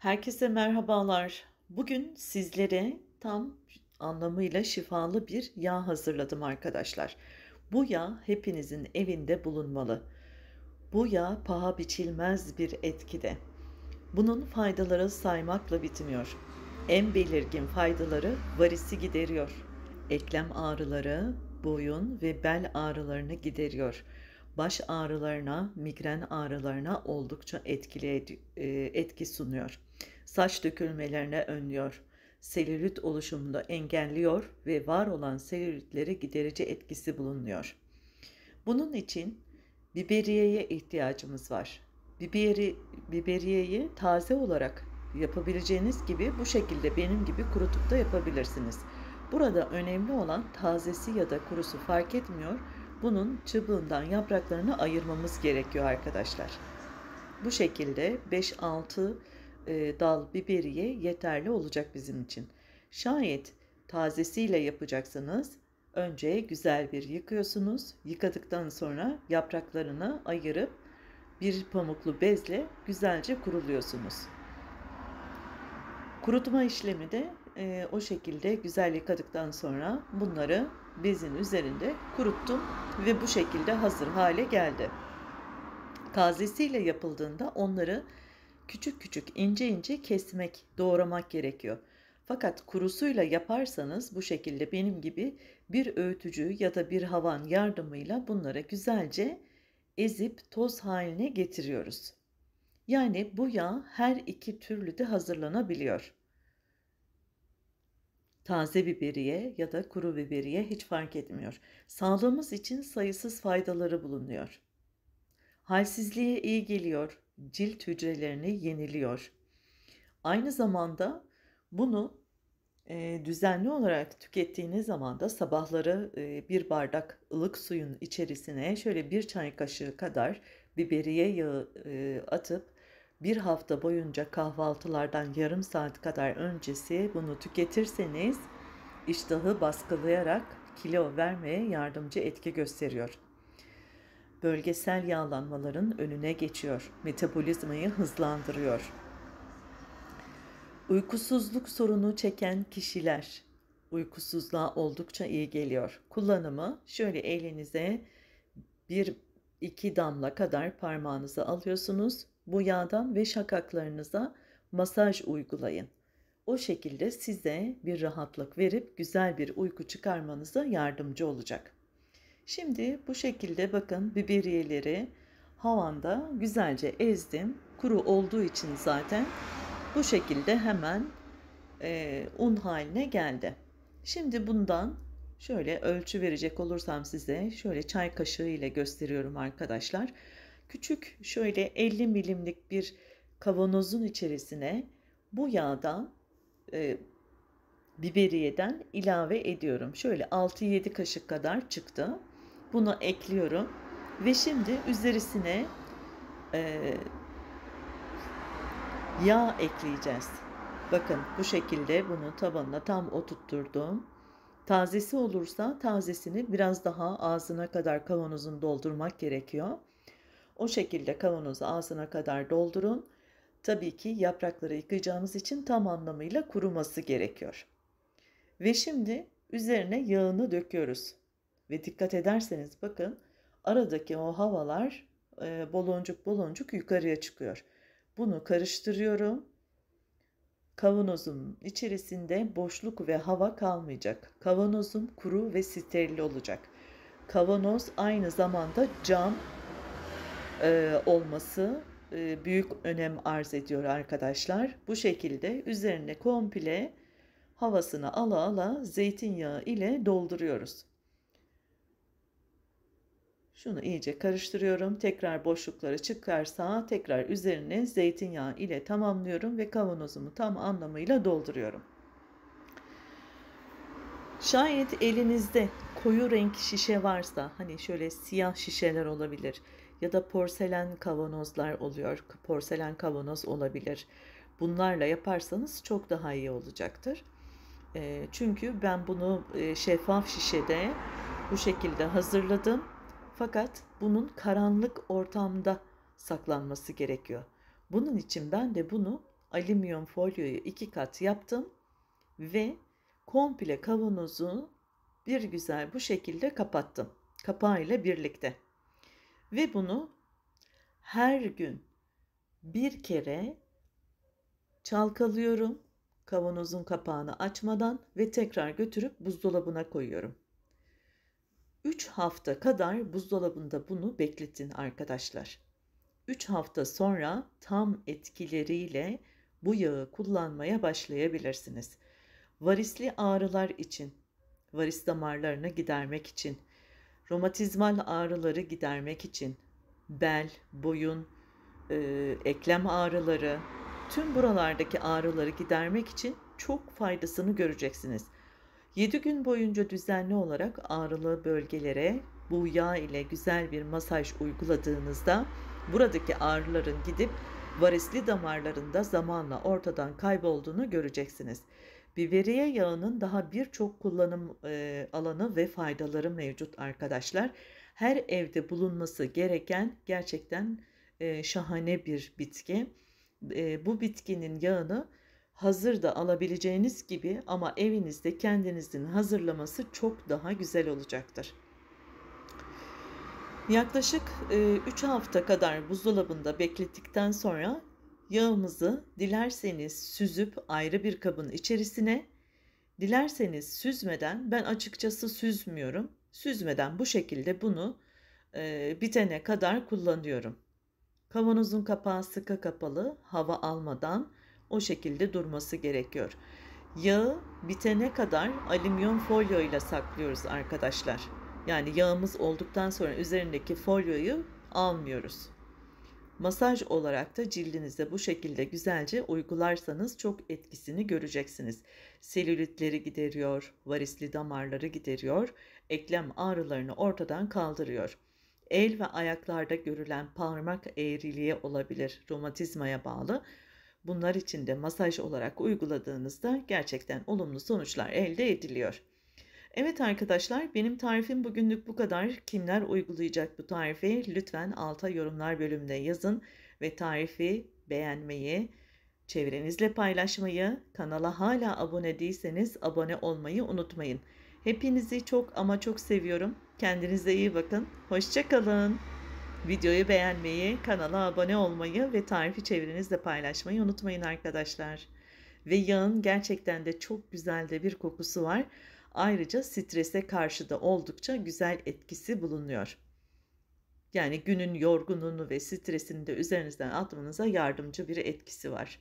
Herkese merhabalar. Bugün sizlere tam anlamıyla şifalı bir yağ hazırladım arkadaşlar. Bu yağ hepinizin evinde bulunmalı. Bu yağ paha biçilmez bir etkide. Bunun faydaları saymakla bitmiyor. En belirgin faydaları varisi gideriyor. Eklem ağrıları, boyun ve bel ağrılarını gideriyor baş ağrılarına, migren ağrılarına oldukça etkili e, etki sunuyor. Saç dökülmelerine önlüyor. Selülit oluşumunu engelliyor ve var olan selülitleri giderici etkisi bulunuyor. Bunun için biberiyeye ihtiyacımız var. Biberi, biberiyeyi taze olarak yapabileceğiniz gibi bu şekilde benim gibi kurutup da yapabilirsiniz. Burada önemli olan tazesi ya da kurusu fark etmiyor bunun çubuğundan yapraklarını ayırmamız gerekiyor arkadaşlar. Bu şekilde 5-6 e, dal biberiye yeterli olacak bizim için. Şayet tazesiyle yapacaksanız önce güzel bir yıkıyorsunuz. Yıkadıktan sonra yapraklarını ayırıp bir pamuklu bezle güzelce kuruluyorsunuz. Kurutma işlemi de e, o şekilde güzel yıkadıktan sonra bunları bezin üzerinde kuruttum ve bu şekilde hazır hale geldi. Kazesiyle yapıldığında onları küçük küçük ince ince kesmek, doğramak gerekiyor. Fakat kurusuyla yaparsanız bu şekilde benim gibi bir öğütücü ya da bir havan yardımıyla bunları güzelce ezip toz haline getiriyoruz. Yani bu yağ her iki türlü de hazırlanabiliyor. Taze biberiye ya da kuru biberiye hiç fark etmiyor. Sağlığımız için sayısız faydaları bulunuyor. Halsizliğe iyi geliyor, cilt hücrelerini yeniliyor. Aynı zamanda bunu e, düzenli olarak tükettiğiniz zaman da sabahları e, bir bardak ılık suyun içerisine şöyle bir çay kaşığı kadar biberiye yağı e, atıp bir hafta boyunca kahvaltılardan yarım saat kadar öncesi bunu tüketirseniz iştahı baskılayarak kilo vermeye yardımcı etki gösteriyor. Bölgesel yağlanmaların önüne geçiyor, metabolizmayı hızlandırıyor. Uykusuzluk sorunu çeken kişiler uykusuzluğa oldukça iyi geliyor. Kullanımı şöyle elinize bir iki damla kadar parmağınızı alıyorsunuz bu yağdan ve şakaklarınıza masaj uygulayın. O şekilde size bir rahatlık verip güzel bir uyku çıkarmanıza yardımcı olacak. Şimdi bu şekilde bakın biberiyeleri havanda güzelce ezdim. Kuru olduğu için zaten bu şekilde hemen e, un haline geldi. Şimdi bundan şöyle ölçü verecek olursam size şöyle çay kaşığı ile gösteriyorum arkadaşlar. Arkadaşlar küçük şöyle 50 milimlik bir kavanozun içerisine bu yağdan e, biberiyeden ilave ediyorum. Şöyle 6-7 kaşık kadar çıktı. Bunu ekliyorum ve şimdi üzerisine e, yağ ekleyeceğiz. Bakın bu şekilde bunu tabanına tam oturtturdum. Tazesi olursa tazesini biraz daha ağzına kadar kavanozun doldurmak gerekiyor. O şekilde kavanozu ağzına kadar doldurun. Tabii ki yaprakları yıkayacağımız için tam anlamıyla kuruması gerekiyor. Ve şimdi üzerine yağını döküyoruz. Ve dikkat ederseniz bakın aradaki o havalar e, boloncuk boloncuk yukarıya çıkıyor. Bunu karıştırıyorum. Kavanozum içerisinde boşluk ve hava kalmayacak. Kavanozum kuru ve steril olacak. Kavanoz aynı zamanda cam e, olması e, büyük önem arz ediyor arkadaşlar. Bu şekilde üzerine komple havasını ala ala zeytinyağı ile dolduruyoruz. Şunu iyice karıştırıyorum. Tekrar boşlukları çıkarsa tekrar üzerine zeytinyağı ile tamamlıyorum ve kavanozumu tam anlamıyla dolduruyorum. Şayet elinizde koyu renk şişe varsa hani şöyle siyah şişeler olabilir ya da porselen kavanozlar oluyor. Porselen kavanoz olabilir. Bunlarla yaparsanız çok daha iyi olacaktır. çünkü ben bunu şeffaf şişede bu şekilde hazırladım. Fakat bunun karanlık ortamda saklanması gerekiyor. Bunun için ben de bunu alüminyum folyoyu iki kat yaptım ve komple kavanozu bir güzel bu şekilde kapattım. Kapağıyla birlikte. Ve bunu her gün bir kere çalkalıyorum kavanozun kapağını açmadan ve tekrar götürüp buzdolabına koyuyorum. 3 hafta kadar buzdolabında bunu bekletin arkadaşlar. 3 hafta sonra tam etkileriyle bu yağı kullanmaya başlayabilirsiniz. Varisli ağrılar için, varis damarlarını gidermek için, romatizmal ağrıları gidermek için bel, boyun, e, eklem ağrıları, tüm buralardaki ağrıları gidermek için çok faydasını göreceksiniz. 7 gün boyunca düzenli olarak ağrılı bölgelere bu yağ ile güzel bir masaj uyguladığınızda buradaki ağrıların gidip varisli damarlarında zamanla ortadan kaybolduğunu göreceksiniz. Biberiye yağının daha birçok kullanım e, alanı ve faydaları mevcut arkadaşlar. Her evde bulunması gereken gerçekten e, şahane bir bitki. E, bu bitkinin yağını hazır da alabileceğiniz gibi ama evinizde kendinizin hazırlaması çok daha güzel olacaktır. Yaklaşık 3 hafta kadar buzdolabında beklettikten sonra Yağımızı dilerseniz süzüp ayrı bir kabın içerisine, dilerseniz süzmeden ben açıkçası süzmüyorum. Süzmeden bu şekilde bunu e, bitene kadar kullanıyorum. Kavanozun kapağı sıkı kapalı, hava almadan o şekilde durması gerekiyor. Yağı bitene kadar alüminyum folyo ile saklıyoruz arkadaşlar. Yani yağımız olduktan sonra üzerindeki folyoyu almıyoruz. Masaj olarak da cildinize bu şekilde güzelce uygularsanız çok etkisini göreceksiniz. Selülitleri gideriyor, varisli damarları gideriyor, eklem ağrılarını ortadan kaldırıyor. El ve ayaklarda görülen parmak eğriliği olabilir, romatizmaya bağlı. Bunlar için de masaj olarak uyguladığınızda gerçekten olumlu sonuçlar elde ediliyor. Evet arkadaşlar benim tarifim bugünlük bu kadar. Kimler uygulayacak bu tarifi? Lütfen alta yorumlar bölümünde yazın ve tarifi beğenmeyi, çevrenizle paylaşmayı, kanala hala abone değilseniz abone olmayı unutmayın. Hepinizi çok ama çok seviyorum. Kendinize iyi bakın. Hoşçakalın. Videoyu beğenmeyi, kanala abone olmayı ve tarifi çevrenizle paylaşmayı unutmayın arkadaşlar. Ve yağın gerçekten de çok güzel de bir kokusu var. Ayrıca strese karşı da oldukça güzel etkisi bulunuyor. Yani günün yorgunluğunu ve stresini de üzerinizden atmanıza yardımcı bir etkisi var.